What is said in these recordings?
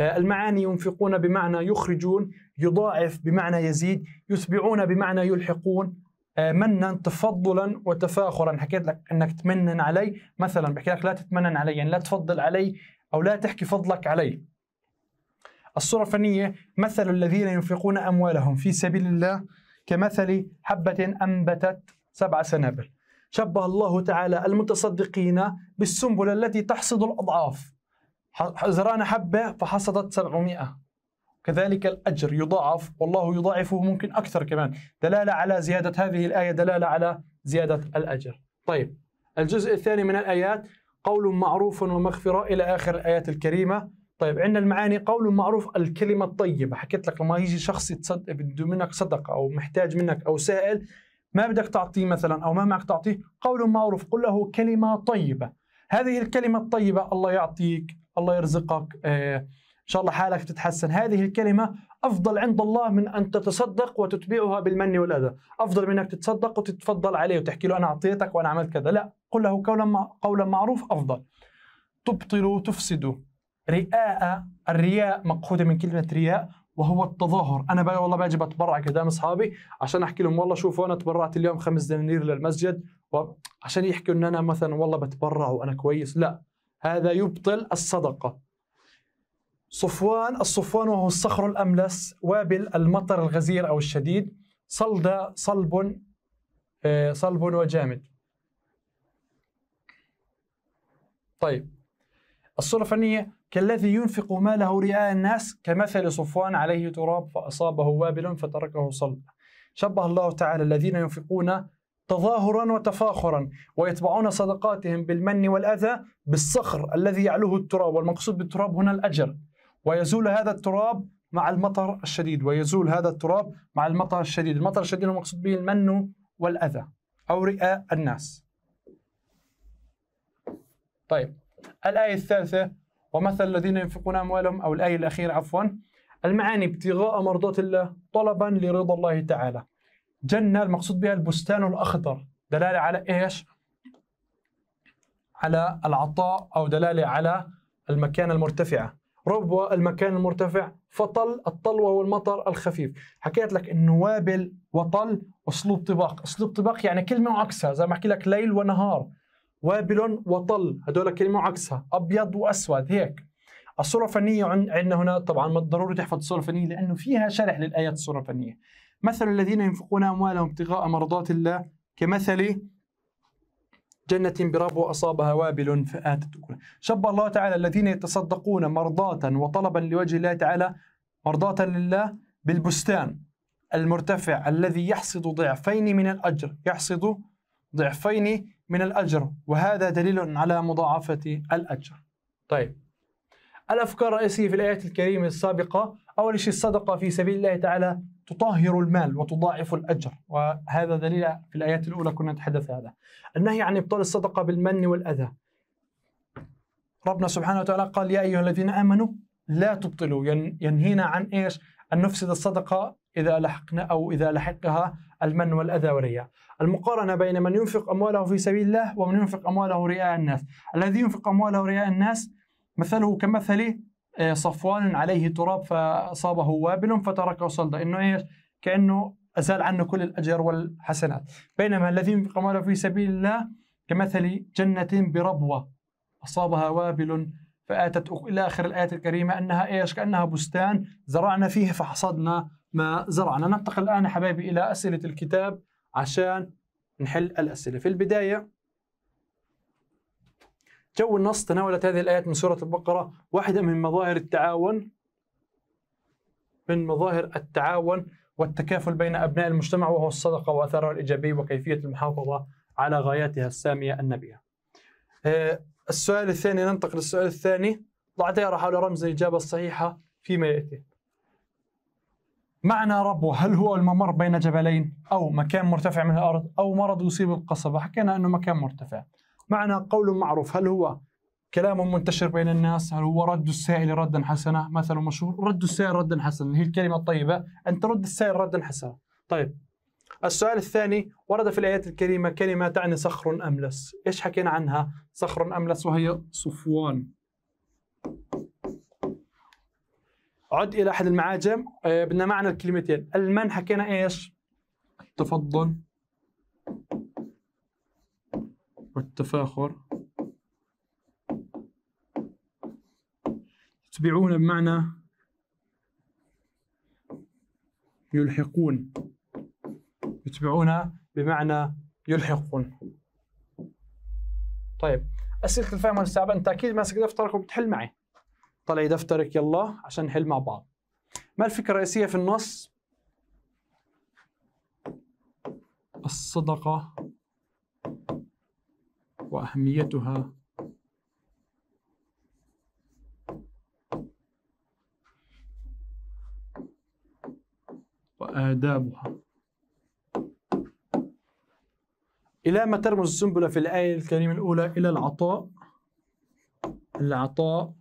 آه، المعاني ينفقون بمعنى يخرجون يضاعف بمعنى يزيد يسبعون بمعنى يلحقون آه، منا تفضلا وتفاخرا حكيت لك انك تمنن علي مثلا بحكي لك لا تتمنن علي يعني لا تفضل علي او لا تحكي فضلك علي الصورة الفنية مثل الذين ينفقون أموالهم في سبيل الله كمثل حبة أنبتت سبع سنابل شبه الله تعالى المتصدقين بالسنبلة التي تحصد الأضعاف زرعنا حبة فحصدت 700 كذلك الأجر يضاعف والله يضاعفه ممكن أكثر كمان دلالة على زيادة هذه الآية دلالة على زيادة الأجر طيب الجزء الثاني من الآيات قول معروف ومغفرة إلى آخر الآيات الكريمة طيب عندنا المعاني قول معروف الكلمة الطيبة حكيت لك لما يجي شخص يتصدق بده منك صدقة أو محتاج منك أو سائل ما بدك تعطيه مثلا أو ما معك تعطيه قول معروف قل له كلمة طيبة هذه الكلمة الطيبة الله يعطيك الله يرزقك آه، ان شاء الله حالك تتحسن هذه الكلمه افضل عند الله من ان تتصدق وتتبعها بالمن والاذى افضل من انك تتصدق وتتفضل عليه وتحكي له انا اعطيتك وانا عملت كذا لا قل له قولا قولا معروف افضل تبطل وتفسد رئاء الرياء مقهودة من كلمه رياء وهو التظاهر انا بقى والله باجي بتبرع قدام اصحابي عشان احكي لهم والله شوفوا انا تبرعت اليوم خمس دنانير للمسجد عشان يحكوا ان انا مثلا والله بتبرع وانا كويس لا هذا يبطل الصدقة صفوان الصفوان وهو الصخر الأملس وابل المطر الغزير أو الشديد صلد صلب آه، صلب وجامد طيب الصورة الفنية كالذي ينفق ماله رئاء الناس كمثل صفوان عليه تراب فأصابه وابل فتركه صلب شبه الله تعالى الذين ينفقون تظاهرا وتفاخرا ويتبعون صدقاتهم بالمن والأذى بالصخر الذي يعلوه التراب والمقصود بالتراب هنا الأجر ويزول هذا التراب مع المطر الشديد ويزول هذا التراب مع المطر الشديد المطر الشديد المقصود به المن والأذى أو رئاء الناس طيب الآية الثالثة ومثل الذين ينفقون أموالهم أو الآية الأخيرة عفوا المعاني ابتغاء مرضات الله طلبا لرضا الله تعالى جنة المقصود بها البستان الأخضر دلالة على إيش؟ على العطاء أو دلالة على المكان المرتفعة ربوة المكان المرتفع فطل الطلوة والمطر الخفيف حكيت لك وابل وطل أسلوب طباق أسلوب طباق يعني كلمة وعكسها زي ما أحكي لك ليل ونهار وابل وطل هدول كلمة وعكسها أبيض وأسود هيك الصورة الفنية عندنا هنا طبعا ضروري تحفظ الصورة الفنية لأنه فيها شرح للآيات الصورة الفنية مثل الذين ينفقون أموالهم ابتغاء مرضات الله كمثل جنة بربو أصابها وابل فآتت أكلها شب الله تعالى الذين يتصدقون مرضاة وطلبا لوجه الله تعالى مرضاة لله بالبستان المرتفع الذي يحصد ضعفين من الأجر يحصد ضعفين من الأجر وهذا دليل على مضاعفة الأجر طيب الأفكار الرئيسية في الآيات الكريمة السابقة أول شيء الصدقة في سبيل الله تعالى تطهر المال وتضاعف الأجر وهذا دليل في الآيات الأولى كنا نتحدث هذا النهي عن إبطال الصدقة بالمن والأذى ربنا سبحانه وتعالى قال يا أيها الذين آمنوا لا تبطلوا ينهينا عن إيش أن نفسد الصدقة إذا لحقنا أو إذا لحقها المن والأذى والرياء المقارنة بين من ينفق أمواله في سبيل الله ومن ينفق أمواله رئاء الناس الذي ينفق أمواله رئاء الناس مثله كمثل آه، صفوان عليه تراب فأصابه وابل فتركه صلدا إنه إيش كأنه أزال عنه كل الأجر والحسنات بينما الذين قاموا في سبيل الله كمثل جنة بربوة أصابها وابل فآتت إلى آخر الآية الكريمة أنها إيش كأنها بستان زرعنا فيه فحصدنا ما زرعنا ننتقل الآن حبايبي إلى أسئلة الكتاب عشان نحل الأسئلة في البداية جو النص تناولت هذه الآيات من سورة البقرة واحدة من مظاهر التعاون من مظاهر التعاون والتكافل بين أبناء المجتمع وهو الصدقة وأثرها الإيجابي وكيفية المحافظة على غاياتها السامية النبية آه، السؤال الثاني ننتقل للسؤال الثاني ضعتها حول رمز الإجابة الصحيحة فيما يأتي معنى ربوة هل هو الممر بين جبلين أو مكان مرتفع من الأرض أو مرض يصيب القصبة حكينا أنه مكان مرتفع معنى قول معروف هل هو كلام منتشر بين الناس هل هو رد السائل ردا حسنا مثل مشهور رد السائل ردا حسنا هي الكلمة الطيبة أن ترد السائل ردا حسنا طيب السؤال الثاني ورد في الآيات الكريمة كلمة تعني صخر أملس إيش حكينا عنها صخر أملس وهي صفوان عد إلى أحد المعاجم آه، بدنا معنى الكلمتين المن حكينا إيش تفضل والتفاخر يتبعون بمعنى يلحقون يتبعون بمعنى يلحقون طيب أسئلة الفهم والسعب أنت أكيد ماسك دفترك وبتحل معي طلعي دفترك يلا عشان نحل مع بعض ما الفكرة الرئيسية في النص؟ الصدقة وأهميتها وآدابها إلى ما ترمز السنبلة في الآية الكريمة الأولى إلى العطاء العطاء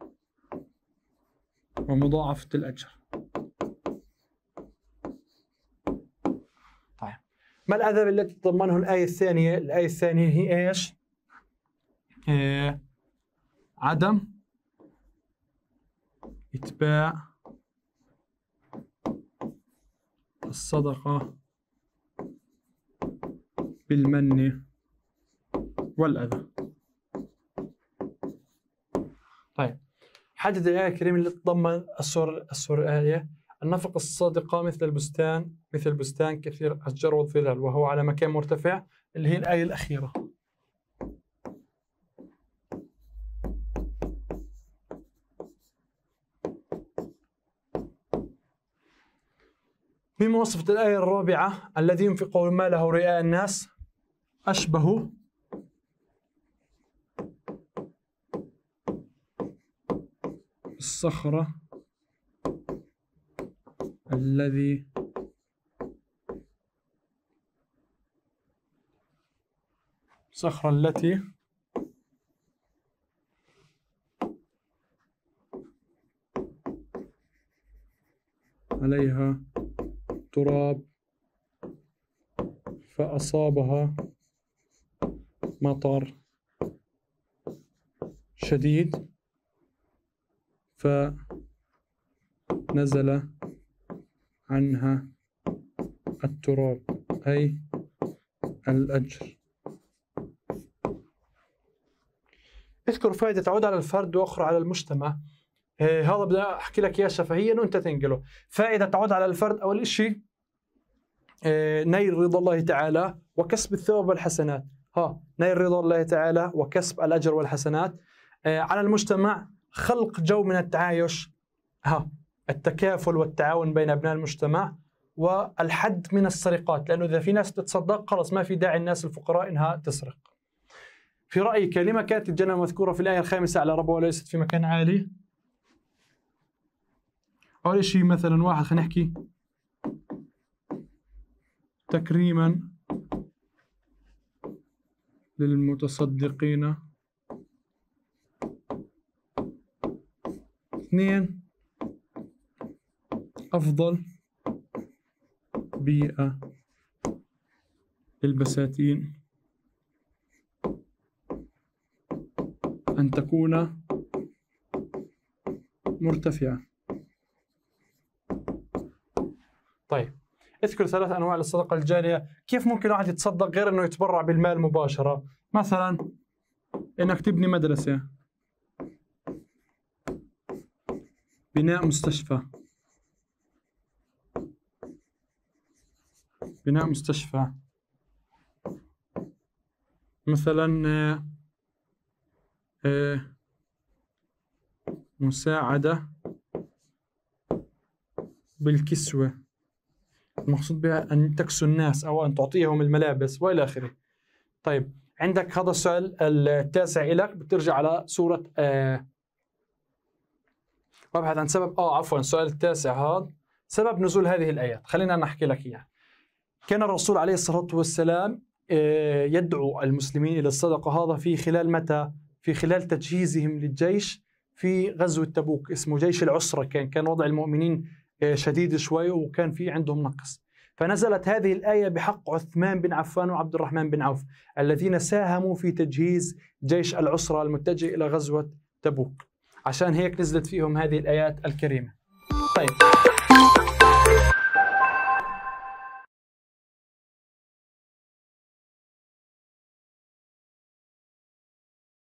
ومضاعفة الأجر طيب ما الأدب التي تضمنه الآية الثانية؟ الآية الثانية هي إيش؟ عدم إتباع الصدقة بالمن والأذى طيب حدد الآية الكريمة اللي تتضمن السور السور الآية النفق الصادقة مثل البستان مثل البستان كثير أشجار وظلال وهو على مكان مرتفع اللي هي الآية الأخيرة مما وصفت الآية الرابعة الذي ينفق ماله رئاء الناس أشبه الصخرة الذي الصخرة التي عليها التراب فأصابها مطر شديد فنزل عنها التراب أي الأجر اذكر فائدة تعود على الفرد وأخرى على المجتمع إيه، هذا بدي احكي لك اياه شفهيا وانت تنقله فاذا تعود على الفرد اول شيء إيه، نيل رضا الله تعالى وكسب الثواب والحسنات ها نيل رضا الله تعالى وكسب الاجر والحسنات إيه، على المجتمع خلق جو من التعايش ها التكافل والتعاون بين ابناء المجتمع والحد من السرقات لانه اذا في ناس تتصدق خلص ما في داعي الناس الفقراء انها تسرق في رايك لما كانت الجنه مذكوره في الايه الخامسه على ربها وليست في مكان عالي اول شي مثلا واحد خلينا نحكي تكريما للمتصدقين اثنين أفضل بيئة للبساتين أن تكون مرتفعة طيب اذكر ثلاث انواع للصدقه الجاريه، كيف ممكن الواحد يتصدق غير انه يتبرع بالمال مباشره؟ مثلا انك تبني مدرسه بناء مستشفى بناء مستشفى مثلا آه، آه، مساعدة بالكسوة المقصود بها أن تكسو الناس أو أن تعطيهم الملابس وإلى آخره طيب عندك هذا السؤال التاسع لك بترجع على سورة آه وابحث عن سبب اه عفوا السؤال التاسع هذا سبب نزول هذه الآيات خلينا نحكي لك إياها كان الرسول عليه الصلاة والسلام آه، يدعو المسلمين إلى الصدقة هذا في خلال متى في خلال تجهيزهم للجيش في غزوة تبوك اسمه جيش العسرة كان كان وضع المؤمنين آه، شديد شوي وكان في عندهم نقص فنزلت هذه الآية بحق عثمان بن عفان وعبد الرحمن بن عوف الذين ساهموا في تجهيز جيش العسرة المتجه إلى غزوة تبوك عشان هيك نزلت فيهم هذه الآيات الكريمة طيب